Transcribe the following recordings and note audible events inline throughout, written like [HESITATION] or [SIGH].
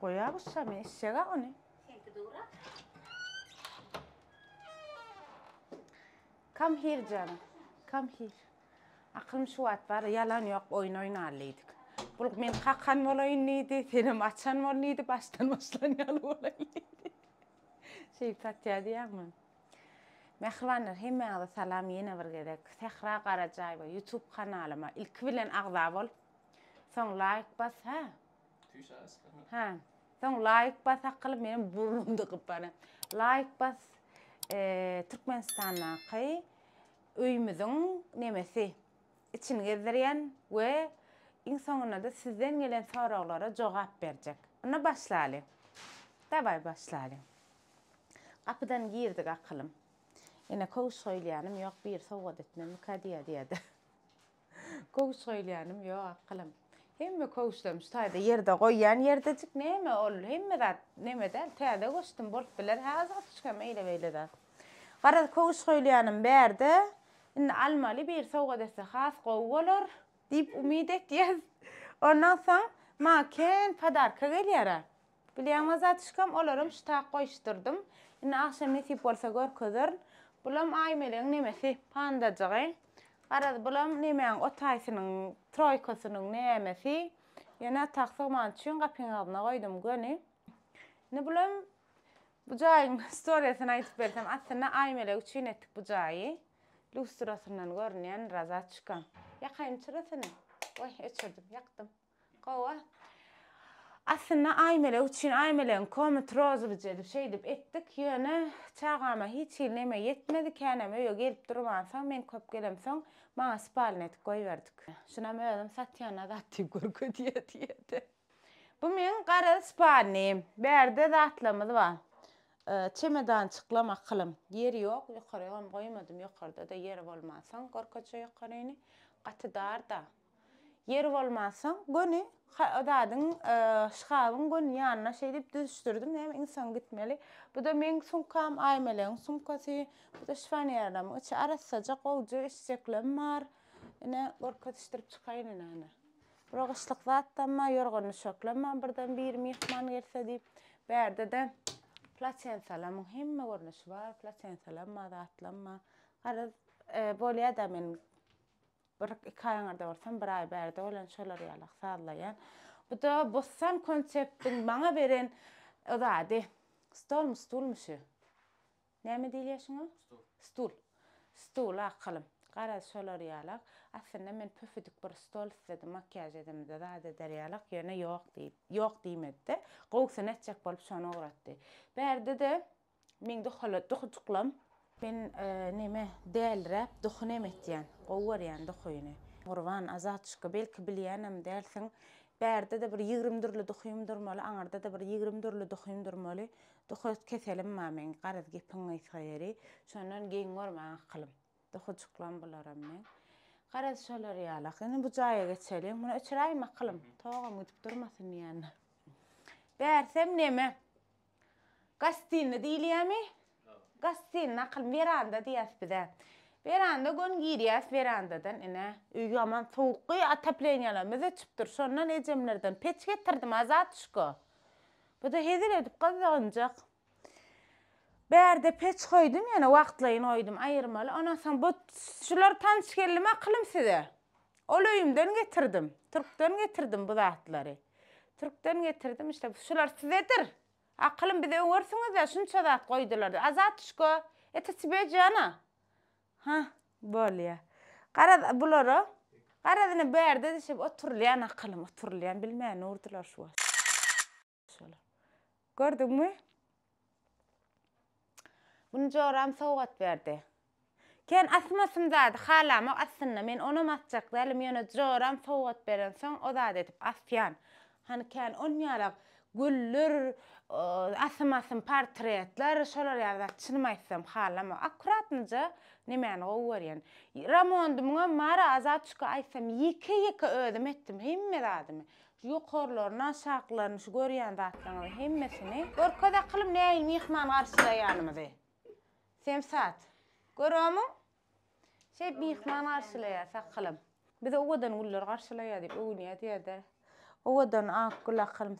Goya bussa me o ne? Senki doğra. Kam hir canı, kam hir. Aklım şu at var, yalan yok, oyun oyun arlaydık. Bulg men kakan molayın neydi, seni açan mol neydi, bastan maslan yalı olayın [LAUGHS] neydi. Şeyi tatya diyan mı? Mehrvanlar, hemme ağda salam yine var gedek. Sehra Karacayva, YouTube kanalyma ilk bilen ağda bol. Son like bas, ha? Ha. Sen like basak kılıp men burnumdy bana. Like bas e Türkmenistana qay öýümiziň nämesi içini gezdirýän we insanlara da sizden gelen soraglara jogap berjek. Onda başlaýaly. Dabay başlaýaly. Apdan girdik aqlym. Ene köw söýleýänim ýok, bir sowgat etmem kädi ýa diýdi. [LAUGHS] Köw söýleýänim ýok, aqlym. Hemme kostum stayda yerde goýan yerde çyk näme ol? Hemme rat näme däl? Täde gostum bolup biler. Häzir çykam eýle beýle däl. Garaz kowuş söýleýänim berdi. Indi almaly bir sowga dese has gowgolar dip umid etýäs. Ondan soň ma ken padar kagelýär. Bilýäňe zat çykam olaram şu taq goýşdyrdym. Indi aşam nesip bolsa gör köder. Bulam aýmelen nemesi pandajygyň. Arad bulam nemen otaysynyň troykasynyň nämesi? Ýene taqsyman üçin gapyň alyna goýdum göni. Ne bulam bu jaýyň [LAUGHS] storiýasyny aýdyp bersem, aslynda aýmele üçin etdik bu jaýy. Lustrasyndan görnýän razaçka. Ýa kaýyn çyrasyny? Oý, ýetirdim, ýaqdym. Gowa. Aslında aymele uçin aymelen komu trozu bizeli şey dip ettik yöne çağama hiç ilneme yetmedi kenemi yo gelip durmansa men köp gelem soň ma spalnet goýberdik. Şuna meýdim Satyana da tip gorkutdy etdi. Bu men gara spalni berde zatlamaly wa. Çemedan çyklama qylym. Yer yok. Yukarıya on goýmadym ýokarda da yer bolmasam gorkutça ýokaryny. Gatdar da. yer bolmasa gönü adadın e, şahabın gönü yanına şey dip düşürdüm hem insan gitmeli bu da men sumkam aymelen sumkati bu da şifane yerdim üç arasaca qolcu isteklem mar ene orka tistirip çıkayın ene ene roqışlıq zatdanma yorgunu şoklem birden bir mehman gelse dip berde de plasenta la muhim me gornuş var plasenta la ma rahatlanma har e, bolya da men bir kayanarda bolsam bir ay berdi olan şolary alaq sallayan. Bu da bossan konseptin maňa beren ozady. Stol mu stul mu şu? Näme diýýäsiňiz? Stul. Stul. Stul aqlym. Gara şolary alaq. Aslynda men pöfüdük bir stol sedi makyaj edim de da der alaq ýene ýok diýip. Ýok diýmedi. Gowsa näçek bolup şonu ogratdy. Berdi de meňde xala tuhutuklam. Ben e, neme delre duhne metyen, gowar yan duhyny. Gurwan azat şka belki bilýänem delsin. Berde de bir 20 dürlü duhyym durmaly, aňarda da bir 20 dürlü duhyym durmaly. Duhy keselim ma men garaz gepin aýtgary, şonan geň gorma aklym. Duhy çuklan bolaram men. Garaz şolary ýalak, indi bu jaýa geçelim. Muny öçüräýim aklym. Togam gidip durmasyn ýan. Bersem neme? Gastin diýilýärmi? gastin naql veranda diýäsdi de. Veranda gön giýýäs verandadan ene üýe aman sowuk ýa täpleňeler meze Şondan ejemlerden peç getirdim azat şuko. Bu da hezil edip gazanjak. Berde peç goýdum ene wagtlaýyn oydum aýyrmaly. Ana sen bu şular tanış gelip aklym sizde. getirdim. Türkden getirdim bu zatlary. Türkden getirdim işte şular sizdedir. Aqlym bide öwürsiňiz ýa e, şunça da goýdylar. Azat düşgö, ete tibe jana. Ha, bolýa. Ya. Gara bulara. Gara dine berde düşüp oturlyan aqlym, oturlyan bilmeýän urdylar şu. Şola. Gördüňmi? Bunu joram sowgat berdi. Ken asmasym zat, hala ma asynna men onu masjak, zali men onu joram sowgat beren, soň o da edip asyan. Hani ken onyarak Gullur, [HESITATION] asym asym portretler şolar ýa-da çynym aýtsam halama akuratnyja nemeni gowaryn Ramond muňa mara azat aýtsam ýeke ýeke ödüm etdim hemme dadymy ýokarlaryna saklanyş görýän zatlaryň hemmesini gorkada kılım näil mehman garşyda ýanymy sem sat görämi şey mehman garşyla ýa saklym biz owadan ullar garşyla ýa diýip owniýet ýa-da owadan akla kılım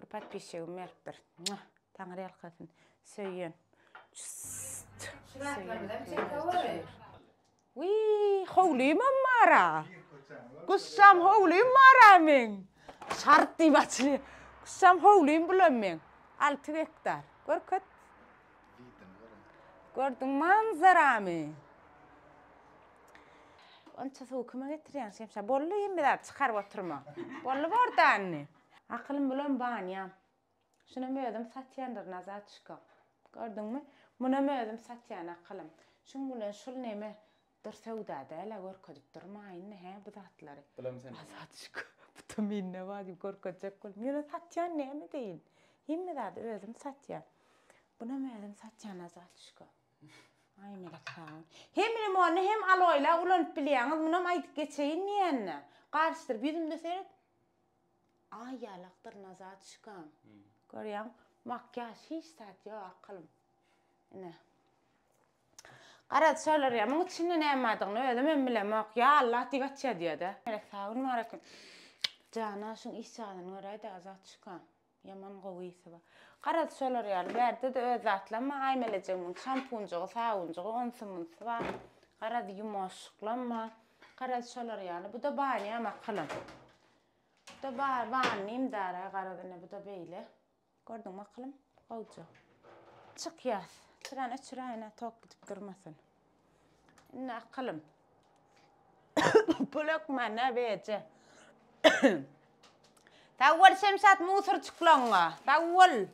bir podpisçigim berdi. Tangary alqasyn. Söýün. Wi, howly mamara. Gussam howly mamara men. Şartdy batly. Gussam howly bilen men. 6 hektar. Görkät. Gördün manzara mı? Onça su kuma getiriyan şemsa. Bollu yemi da oturma. Aqlym bilen banya. Şunu mödüm satyandır nazar çıka. Gördün mü? Muna mödüm satyan aqlym. Şun bilen şul neme dur sevda da ala gorkodip durma aynı he bu zatları. Bilem sen. Nazar çıka. [LAUGHS] Bu da min ne var dip gorkodacak kul. Mene satyan neme deyin. Him mi dadı özüm satyan. Buna mödüm satyan nazar çıka. [LAUGHS] Ay melekan. Hem limonu hem aloyla ulan bilyanız. Munam ayt geçeyin niyenne. Karıştır. Bizim de seyret. ayalaqdır nazat çıkan. Hmm. Görüyam, makyaj hiç tat yo aqlım. Ne? Qarat söylər ýa, mən çinni nə yemədim, nə edim, mən Allah divatçı deyə də. Elək sağın şun azat çıkan. Yaman qovisi var. Qarat söylər ýa, verdi de öz atlama, ay mələcəm, şampuncu, sağuncu, onsumuncu var. Qarat yumoşuqlanma. Qarat söylər ýa, bu da bani ya, da var, var nem dara garada ne bu da beyle. Gördün mü aklım? Kovca. Çık ya. Şuradan üç rayına tok bitip durmasın. Ne aklım? [COUGHS] Bulak mana beçe. [COUGHS] Tawul semsat musur çıklanma. Tawul.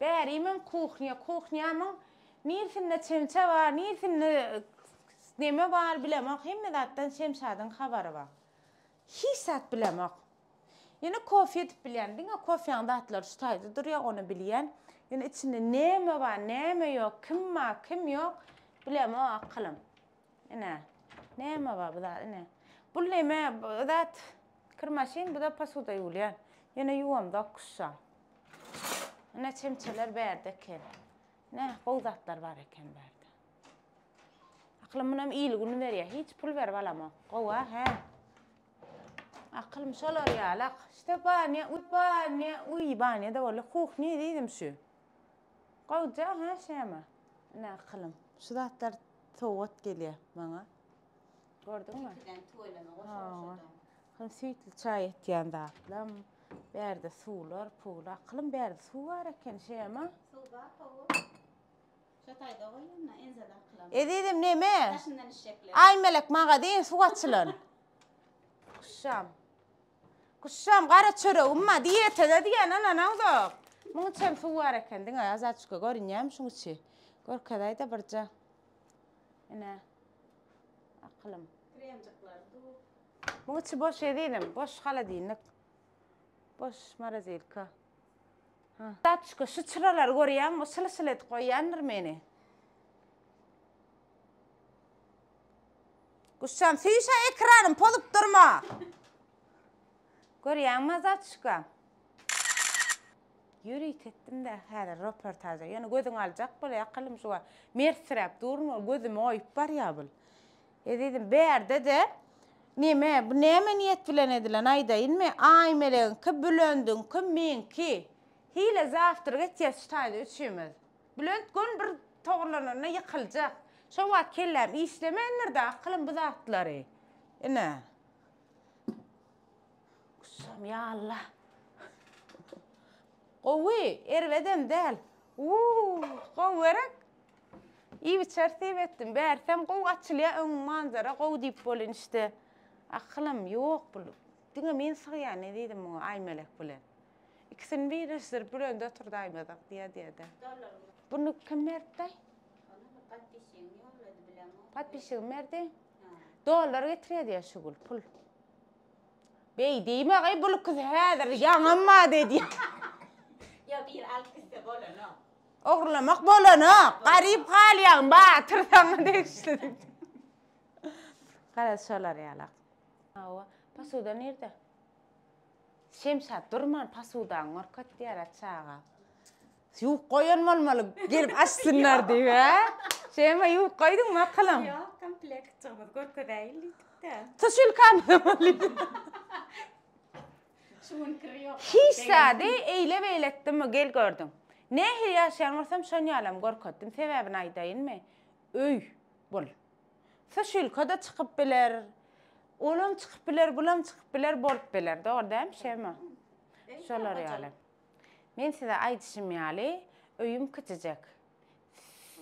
Berimim kuhnya, kuhnya mı? Nilsin de çemçe var, nilsin de neme var bilemok. Hem ne dattan var. Hisat bilemok. Yine kofi edip bilyen, dinga kofi anda atlar ustaydı dur ya onu bilyen. Yine içinde neyme var, neyme yok, kim ma, kim yok, bilyem o akılım. Yine, neyme var bu da, yine. Bu neyme, bu da kırmaşin, bu da pasuda yulyen. Yine yuvam da kusha. Yine çimçeler verdi ki, ne, bu zatlar var eken verdi. Aklımın hem iyilik unu veriyor, hiç pul ver valama. Kova, he. Aql mysalarya alaq, ştoban, uy ban, uy ban, uy ban, de bolu, hox ne diydim şu? Gojja ha şema, na qlym. şu towat kelyap mağa. Gördünmü? Birden toyla, hoşal hoşal. Kim suyt çay etyan da. Lam berde suwlar, pular qlym berde suw eken şema? Suw bar, paw. Şata edoyim, na E diydim nime? Ay melek mağa de suwat selan. Hoşam. [LAUGHS] Kuşam gara çöre umma diyete de diyen ana ne oldu? Bunu çöm su var eken din ayaz açıkı gör inyem şunu çi. Gör kadayı da bırca. Yine. Aklım. Bunu çi boş edinim. Boş hala dinlik. Boş maraz ilka. Açıkı şu çıralar gör yan. O sile sile et koy yanır meni. Kuşam fiyuşa ekranım polup polup durma. Görýän mazatçyka. Yürüy tettim de her röportajda. Yani gözün aljak bile yakalım şuwa. an. Mer durma gözüm oyup bar ya bil. berde de Nime, bu neme niyet bilen edilen ayda inme ay meleğin kı bülöndün kı min ki. Hile zaftır git yes taydı üçümüz. gün bir toğrulanına yıkılacak. Şowa an kellem de akılın bu zatlary. Ene. Allah'ım ya Allah. [LAUGHS] Kuvvi, ervedem del. Uuu, kuvverek. İyi bir tertip ettim. Bersem kov açılıyor ön manzara, kov deyip bolun işte. Aklım yok bulup. Dine men sığya ne dedim ona aymelek bulun. İkisini bir bulun. bir önde oturdu diye diye de. Bunu kim merdi? Patpişin merdi. Dolar getiriyor diye şu gül, pul. Bey diýip agy bu häzir ýaňamma dedi. Ya [LAUGHS] bir alkysda bolana. Oğurlamak bolana. Garip hal ýaň ba, tırsan dedi. [LAUGHS] Gara şolar ýala. Awa, pasuda nerde? Şemsat durman pasuda ňorkat diýer açaga. Yuk koyan mal mal gelip açsınlar [LAUGHS] diýe. Şeýme yuk koydun ma kalam. Ýok, komplekt çykmaz. Gorkoda ýyldy. kan. [LAUGHS] Şun kriyo. Hisade eyle beylettim mi gel gördüm. Ne hil yaşayan varsam şon yalam gorkottum. Sebebini aydayın mı? Öy. Bol. Tüşülkada çıkıp biler. Olum çıkıp biler, bulam çıkıp biler, bolp biler. Doğru değil mi şey mi? Şolar yali. Men size aydışım yali. Öyüm kıçacak.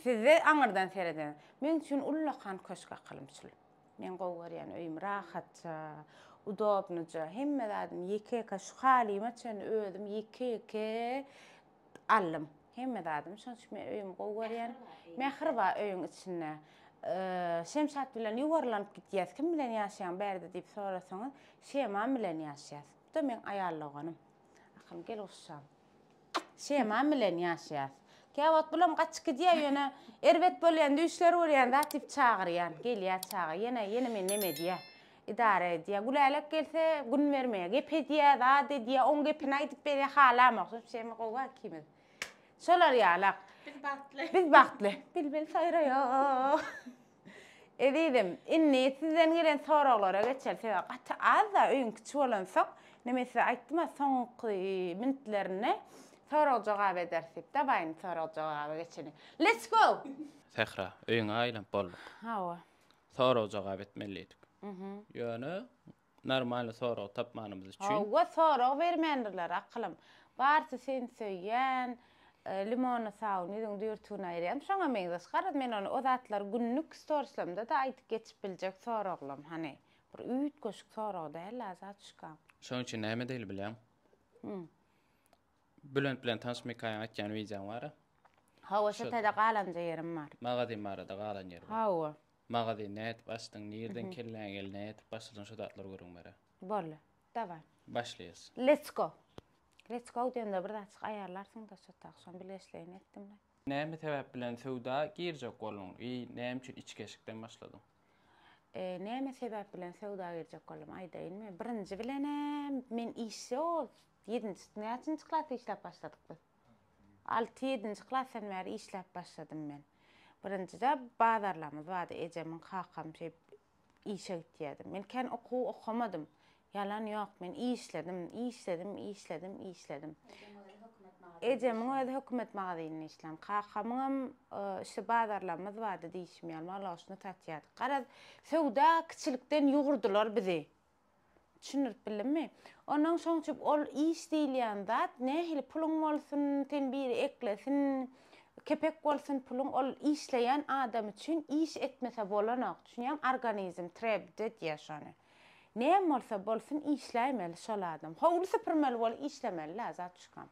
Size anırdan seyreden. Men şun ullakan koşka kalmışlıyım. men gowgar ýany öýüm rahatça, udobnyça, hemme zatyny ýeke-ýeke şahalyma çen öldüm, ýeke-ýeke allym. Hemme zatym şoň üçin men öýüm gowgar ýany mehir ba öýüm içinde. Şem şat bilen ýuwarlanyp gitýär, kim bilen ýaşaýan berdi diýip sorasaň, şem am bilen ýaşa. Tömen aýallygynym. Akam gelip şam. Şem bilen ýaşaýar. Kevat bulam kaçık diye yöne ervet bölüyen düşler uğrayan da tip çağır yan. Gel ya çağır. Yine yine mi ne mi diye. İdare diye. Gülelek gelse gün vermeye. Gep hediye da de diye. On gep ne gidip beni hala maksus. Bir şey kimiz? Şolar ya lak. Biz bahtlı. Biz bahtlı. Bil bil sayra ya. [LAUGHS] Edidim. İnni sizden gelen sonra olara geçer. Sebe az da öyün küçü olansak. Nemesi aittima son kıymintlerine. Nemesi aittima son kıymintlerine. Sor ol jogab ederdi. Davay, sor ol jogab geçini. Let's go. Fehra, [LAUGHS] öýüň aylan bolduk. Hawa. Sor ol jogab etmeli edik. Mhm. Ýöne normal sor ol tapmanymyz üçin. Hawa, sor ol bermendiler, aqlym. Barça sen söýen, limon sal, nädiň diýer tun aýrym. Şoňa men zat garat men onu odatlar günlük storslamda da aýdyp geçip biljek soraglam. hani. Bir üýtgeşik sor ol, bäle azat şuka. Şoň üçin näme diýil bilýäň? Mhm. Bülent bilen tanış mekanyň aýtgan wezan bar. Hawa şeýle galan derim bar. Magazin bar da galan ýerde. Hawa. Magazin näde başdan ýerden mhm. kelläň gelne, başdan şu datlar görüň bar. Bolla. Dawam. Başlaýas. Let's go. Let's go diýende bir daşyk aýarlarsyň da şu taq şon bileşleýin etdim. Näme täwäp bilen sowda girjek bolun? Ý näme üçin içkeşikden başladyň? E näme sebäp bilen sowda girjek bolum? Aýdaýyn, birinji bilenem, men işe ol. 7-nji sinfda ikinji klassda işläp başladyk biz. Al 7-nji klassdan beri işläp başladym men. Birinjide bazarlamy bardy, ejemin haqqam şey işe gitdi. Men kan oqu oqamadym. Yalan yoq, men işledim, işledim, işledim, işledim. Ejemin öz hökümet magazinini işlem. Haqqam ham e, şu bazarlamy bardy diýişmi, ýalmalaşyny tapýar. Garaz, sowda kiçilikden ýugurdylar bizi. çınırt bilin mi? Ondan son çöp ol iş değil yan zat, ne hili pulun olsun, sen bir eklesin, kepek olsun pulun ol işleyen adam için iş etmese bolanak, çün yam organizm, treb, dök yaşanı. Ne morsa bolsun işleymeli, şol adam. Ha, ulusi pırmeli, ulusi pırmeli, ulusi pırmeli,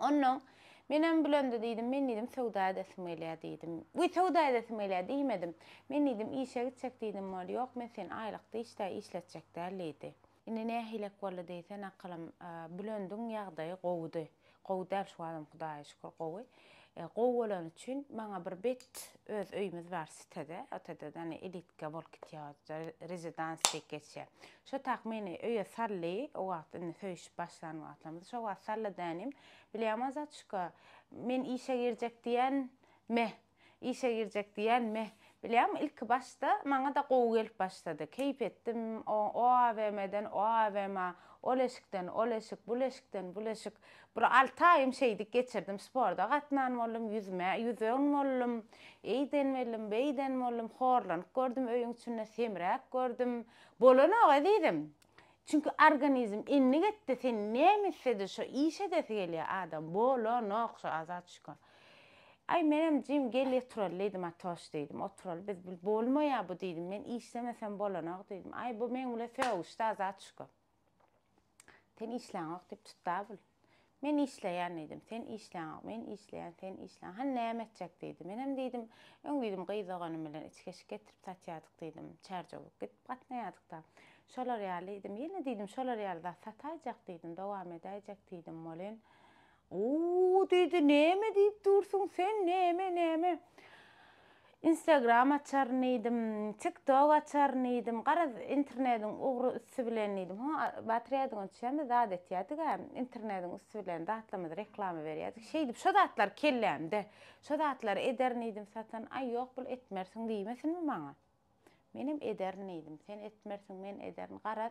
ulusi Men hem bilende deydim, men dedim sevda edesim eyle deydim. Bu sevda edesim eyle deymedim. Men dedim işe gitsek deydim var yok, men sen aylıkta işte işletecek derliydi. Yine ne hilek varlı deyse nakalım, e, bilendun yağdayı qovdu. Qovdu el şu adam, kudaya şükür qovdu. E, Gowgolan üçün mana bir bet öz öýümiz bar sitede, otada Elit elitka bolkyp ýatyrsa, rezidensiýa Şo taxminy öýe sarly, o wagt indi söýüş başlanýar. Şo wagt sarly däniň. Bilýärmi men işe girjek diýen me, işe girjek diýen me. Bilem ilk başta mana da gow gelip başladı. Keyif ettim o, o AVM'den o AVM, o leşikten o leşik, bu leşikten bu leşik. Bu altayım şeydi geçirdim sporda. Gatnan mollum yüzme, yüzön mollum, eyden mollum, beyden mollum, horlan. Gördüm öyün çünne semrek gördüm. Bolun oga dedim. Çünkü organizm inni gitti sen ne misledi şo işe şey de geliyor adam. Bolun oga şu azat şükür. Ay menem jim gelle trol ledim atos dedim. O trol biz bolma ya bu dedim. Men işlemesem bolan ağ dedim. Ay bu men ule usta ustaz açko. Ten işlen ağ dep tutavul. Men işleyen dedim. Sen işlen Men işleyen sen işlen. Ha näme etjek dedim. Menem dedim. Öň dedim gyza bilen içke şik getirip satýadyk dedim. Çarjawyk git batnaýadyk da. Şolar ýaly dedim. Ýene dedim şolar ýaly da satajak dedim. Dowam edäjek dedim molen. Oo dedi neme deyip dursun sen neme neme. Instagram açar neydim, TikTok açar neydim, qara internetin uğru üssü bilen neydim. Ha batarya da gönçem de zat etiyadı ga internetin bilen de atlamadı reklamı veriyadı. Şey dip şo datlar kellem Şo eder neydim satan ay ýok bul etmersin deymesin mi Menim eder sen etmersin men ederin qara.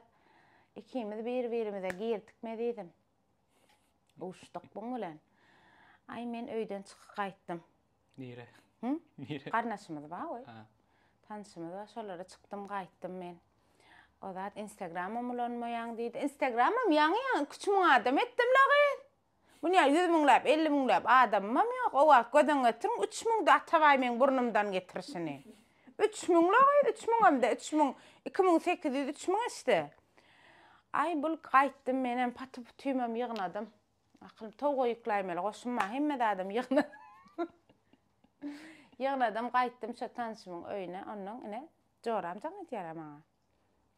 İkimiz bir-birimize giyirtikme deydim. buşdyk bu bolan. Ay men öýden çykyp gaýtdym. Nire? Hı? [LAUGHS] Nire? Garnaşymyz bar we. Ha. Tanşymyz bar, şolara çykdym gaýtdym men. O zat Instagramy mulan moýaň diýdi. Instagramym ýaňy ýaňy küçmüň adam etdim lagy. Bu näme ýüz müňläp, 50 müňläp adam mam ýok. O gödüň ötürüň 3 müň men burnumdan getirşini. 3 müň lagy, 3 müň amda, Aklım to goýuklaýmaly, goşum mahimme dadym ýygna. [LAUGHS] Ýygnadym gaýtdym şu tanşymyň öýüne, onuň ine joram jaň etýär maňa.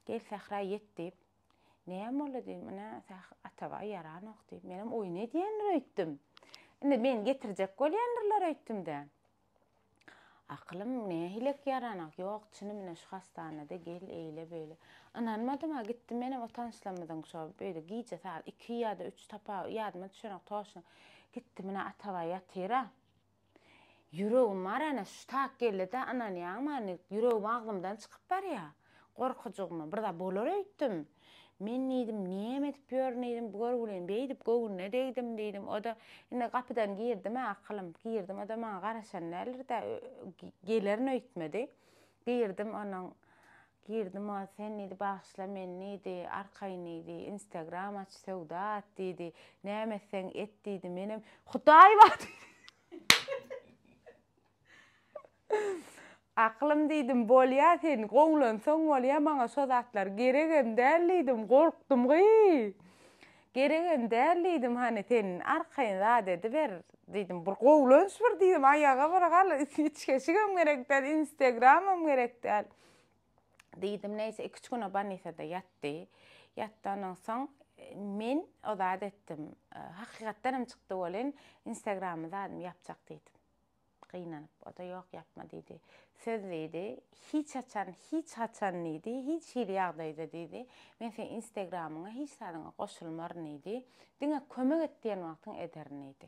Gel sahra ýetdi. Näme boldy diýip, mana sah atawa ýaranok diýip, menem oýuna diýen öýtdim. Ine men getirjek bolýandyrlar öýtdim de. aqlym ne hilek yaranak yok çini mine şu hastanede gel eyle böyle ananmadım ha gittim mene vatan islamadan şu böyle giyce fal iki ya da 3 tapa yardıma düşenek taşın gittim mene atava yatira yürüv marana şu tak geldi de anan yağma yürüv ağzımdan çykyp bar ya korkucuğumu burada bolor öyttüm Men neydim, neyem etip bir neydim, bu gör gülen, beydip gogun ne deydim deydim. O da inna kapıdan girdim, akılım girdim, o da ma karasan nelir de gelerin öytmedi. Girdim onun, girdim o sen neydi, bağışla men neydi, arkayı neydi, instagram aç, sevda at deydi, neyem etsen menim, hutay Aqlym diýdim, bolýa sen goňlan soň bolýa maňa şo zatlar geregen däldim, gorkdym gy. Geregen derliýdim hani sen arkaň rady edip ber diýdim, bir goňlans bir diýdim, aýaga bir gal [LAUGHS] içkeşi gam gerek, bir Instagramam gerek Diýdim, näse iki güne bannysa ýatdy. Ýatdanan soň men o ozad etdim. Haqiqatdanam çykdy bolen Instagramy da ýapjak diýdim. qiynanıp, o da yok yapma dedi. Söz hiç açan, hiç açan neydi, hiç hili yağdaydı dedi. Men sen Instagramına hiç sadına koşulmar neydi, dine kömök et diyen vaktin edar, neydi.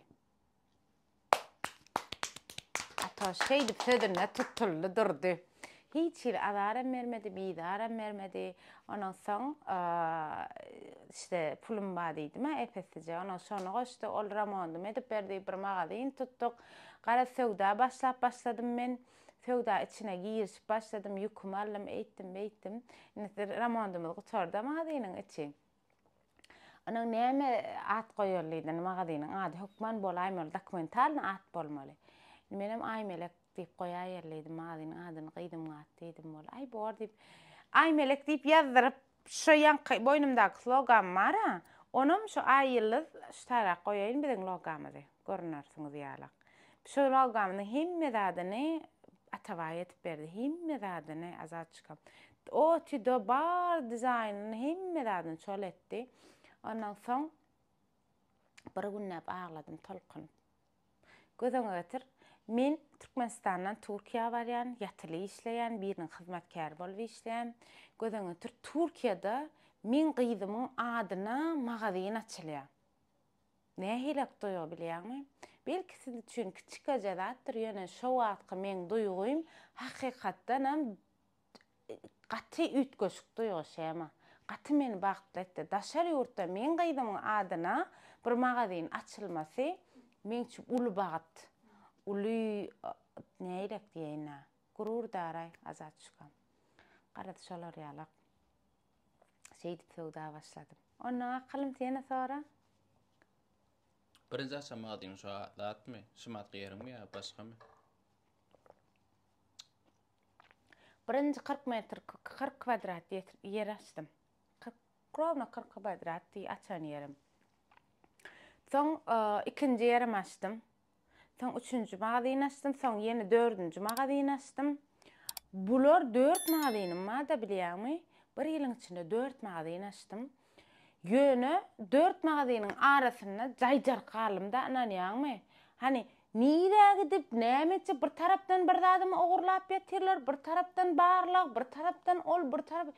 Ata şeydi, sözüne tutturlu durdi. Hiç hili adara mermedi, bidara mermedi, Ondan son işte pulum ba dedi ma efesice ona sonra koştu ol ramondu medip berdi, bir magazin tuttuk Gara sevda başlap başladım men. Sevda içine giyirşip başladım. Yukum allim, eittim, beittim. Yine sir ramondum mağazinin içi. Ano nene at koyorliydi mağazinin. Adi hukman bol aymol dokumental ni at bol Menem aymelek ef bi koya yerliydi mağazinin adini qidim gaddi gaddi gaddi gaddi gaddi gaddi gaddi gaddi mara, onum şu ayyılız şu tarak bizim görünürsünüz Şu rogamyny himme radyny atawayet berdi. Himme radyny azat çykap. O ti do bar dizaynyny himme radyny çol etdi. Ondan soň bir gün näp agladym tolqun. Gözüm ötür. Men Türkmenistandan Turkiýa barýan, ýatly işleýän birin hyzmatkary bolup işleýän. Gözüm ötür. Turkiýada men gyýdymyň adyna magazin açylýar. Nähilak toýa bilýärmi? Belki siz üçün kiçik ajalatdyr, ýöne şo wagtda men duýgym, haqiqatdan hem gatty ýetgeşik duýgy şema. Gatty meni bagtlaýdy. Daşary ýurtda men gaýdym adyna bir magazin açylmasy men üçin ul bagt. Uly näle kiýena? Gurur daray azat çykam. Garat şolary ýalak. Şeýdi söwda başladym. Onda aqlym sene sora. Birinji açama gadyň şu atlatmy, şumat Birinji 40 metr, 40 kvadrat ýer açdym. 40 40 kvadrat ýer açan Soň e, ikinji ýer açdym. Soň 3-nji magazin açdym, soň ýene 4-nji magazin açdym. Bular 4 magazinim, maza bilýärmi? Bir ýylyň içinde 4 magazin yönü dört mağazinin arasını zaycar kalım da ananiyan Hani nide gidip nemeci bir taraftan bir adamı oğurlap yatırlar, bir taraftan bağırlar, bir taraftan ol, bir taraftan...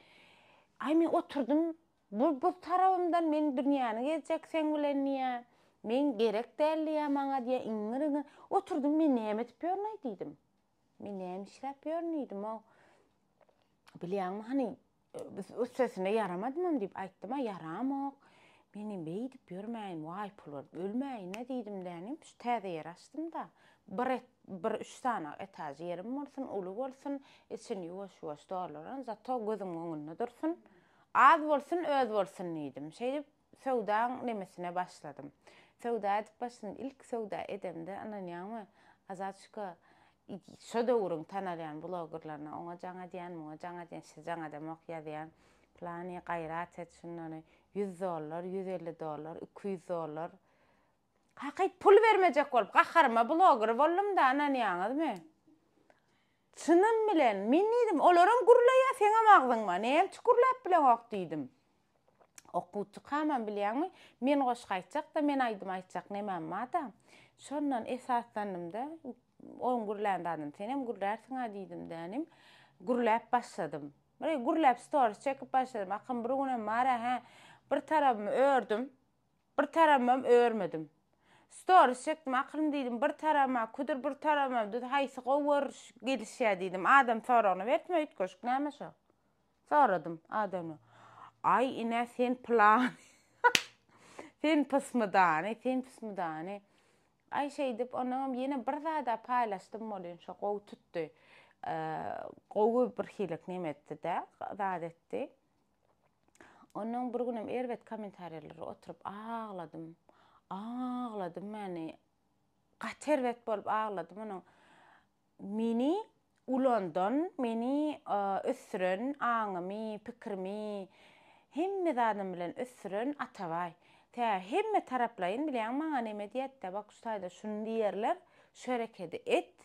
Ay men oturdum, bu, bu tarafımdan men dünyanı gezecek sen gülen Men gerek derli ya mana diye ingir ingir. Oturdum men nemet pörnü idim. Men nemet pörnü idim o. Biliyan hani biz ustresine yaramadınan deyip aittim ha yaramok. Meni meydi pürmeyin vay pulur ölmeyin ne deydim deyip şu tada yer açtım da. Bir et, bir üç tane etaj yerim mursun, ulu olsun, için yuvaş yuvaş dağlaran, zato gözün onunla dursun. Az olsun, öz olsun neydim. Şeydi, sevdağın nemesine başladım. Sevdağın ilk sevdağın edemdi, anan yanı, azatçıka, 저도 우렁 타나리안 블로그라나 옹어장아 대한 옹어장아 대한 시장아 대 먹야 대한 plani qayrat etsinleri 100 dollar, 150 dollar, 200 dollar. Haqiqat pul vermejek bolup gaharma bloger boldum da anani yaňyzmy? Çynym bilen men diýdim, olaram gurlaya seňe magdyňma, näme çukurlap bilen ok diýdim. Okuwçy kaman bilýärmi? Men goş gaýtjak da men aýdym aýtjak näme shundan Şondan esaslanymda oň gurlandanym, senem gurlatsyň ha diýdim däniň. Gurlap başladym. Bäri gurlap story çekip başladym. Akym bir mara ha bir tarapymy ördüm. Bir tarapymy örmedim. Story çekdim, akym diýdim bir tarapyma, kudur bir tarapyma, dedi haýsy gowur gelişe diýdim. Adam sorany bermä ýetmeýdi näme şo. Soradym adamy. Ay ine sen plan. [LAUGHS] Sen pismidani, sen pismidani. ay şey dip onam yine bir da paylaştım molun şo qov tuttu. Qovu e, bir hilik nem etdi da, zada Onun bir günüm ervet komentariyaları oturup ağladım. Ağladım məni. Qatir vet bolib ağladım onu. Mini London meni e, ösrün ağımı, pikrimi, Hem mi zadım bilen ösrün atavay. Ta hemme taraplayın bilen maňa näme diýetde bak ustada şunu diýerler, şu hereketi et,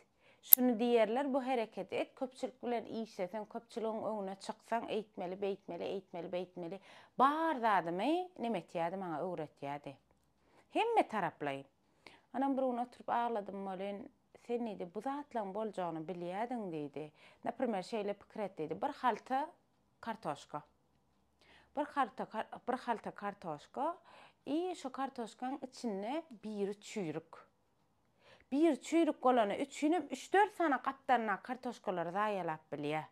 şunu diýerler bu hereketi et, köpçülük bilen işleten köpçülüğün öňüne çyksaň eýtmeli, beýtmeli, eýtmeli, beýtmeli. Bar zadymy näme diýdi maňa öwretýädi. Hemme taraplayın. Anam bir ona oturup ağladım molin. Sen neydi? Bu zatla bolcağını biliyedin diýdi. Näme primer şeyle pikir etdi. deydi. Bir halta kartoşka. Bir halta, bir halta kartoşka. iyi e, şu kartoşkan içinde bir çürük. Bir çürük kolana üçünüm 3-4 sana katlarına kartoşkaları da yalap biliyor.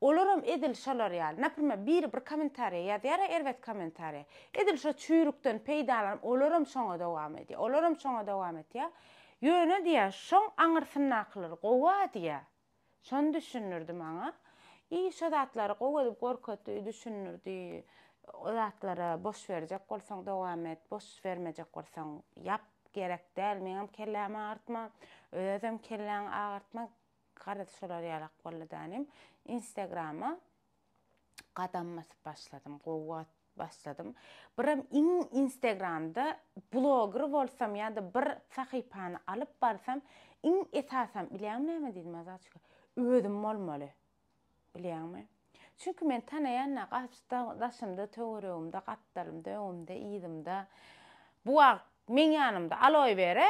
Olurum edil şalar yal. Ne bir bir komentari ya da yara ervet komentari. Edil şu çürükten peydalan olurum şuna devam edi. Olurum şuna devam edi ya. Yönü diye şun anır fınnaklar kova diye. Şun düşünürdü bana. İyi e, şadatları kova dup korkutu düşünürdü. o zatlara boş verecek olsan dowam et, boş vermeyecek olsan yap gerek değil, benim kellemi artma, özüm kellemi artma, kardeş şolar yalak Instagram'a kadammas başladım, gowat başladım. Bıram in Instagram'da bloger olsam ya da bir sahypany alıp barsam, in esasam, biliyam näme mi dedim azaçka, molmaly. olmalı, Çünki, men tanayan na qaçtan daşımda töwüremde, qatdalımda, onda iydimde. Bu ağ men yanımda aloy bere,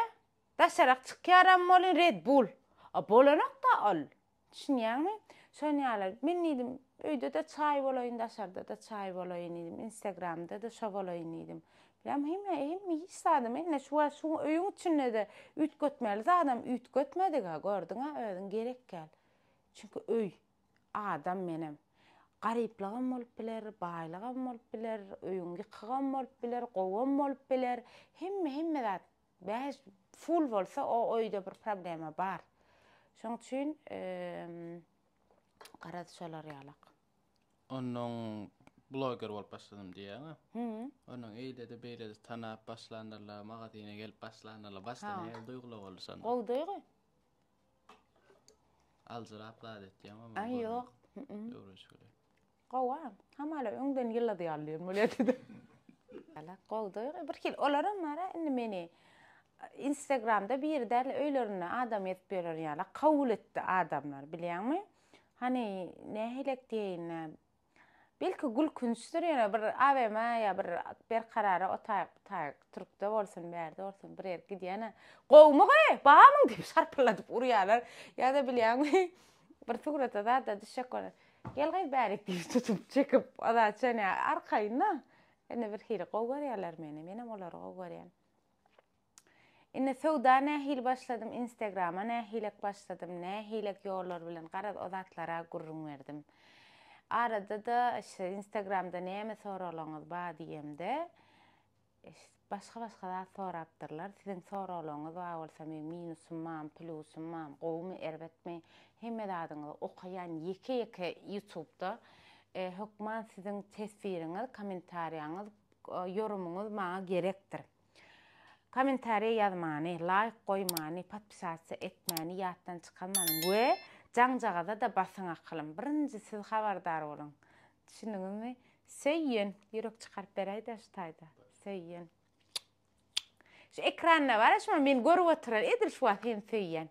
daşaraq çıqyaram molin Red Bull. A bolanaq da ol. Şinyami? Şonyala men idim öýde de çay bolayyn daşarda da çay bolayyn idim, Instagramda da şo bolayyn idim. Ya muhim ha elmi hiç sadam şu şu öýüň üçin de üt Adam üt götmedi ga gördün ha? gerek gel. Çünki, öý adam menem. garyplagam bolup biler, baýlagam bolup biler, öýüň ýykgam bolup biler, gowgam bolup biler. Hemme hemme zat bäş full bolsa o öýde bir problema bar. Şoň üçin, ähm, garat şolar ýalyk. Onuň blogger bolup başlanym diýär. Hı. Onuň ýerde beýle tana başlandylar, magazinä gel başlandylar, başlanýar duýgulyk bolsan. Gow duýgy. Alzyra atlar etdi, ama... Ay, yok. Yok, yok, yok. Gowa, hamala öňden ýylla diýerler, mülletde. Ala goldy. Bir kil olara mara indi meni Instagramda bir derle öýlerini adam etip berer, ýa-ni kabul etdi adamlar, bilýärmi? Hani nähilek diýin. Belki gül künstür, ýa bir AVM ýa bir ber karary otaýyp, taýyp turupda bolsun, berdi bolsun, bir ýer gidi ýa-ni. Gowmy gyry, baýamyň diýip şarpyldap urýarlar. Ýa-da bilýärmi? [LAUGHS] Bir figurata da düşek bolar. Gel gay bärik [LAUGHS] tutup çekip, ada arkayna. Ene bir hili gow meni, meni olar gow görýär. Ene sowda nähil başladym Instagrama, nähilek başladym, nähilek ýollar bilen garaz odatlara gurrun berdim. Arada da şu Instagramda näme soralanyz ba diýemde, başka başka da soraptırlar. Sizin sora olanı da olsa mi minusum mam, plusum mam, qovmi hemme dadınla okuyan yeke yeke YouTube'da e, hükman sizin tesviriniz, komentariyanız, e, yorumunuz mağa gerektir. Komentariya yazmani, like koymani, patpisatsi etmani, yattan çıkanmani ve cancağada da basın akılın. Birinci siz havardar olun. Düşündünüz mü? Seyyen, yürük çıkarp beraydaş tayda. Seyyen. إكراننا بارش من بين قروة ترى الإدرش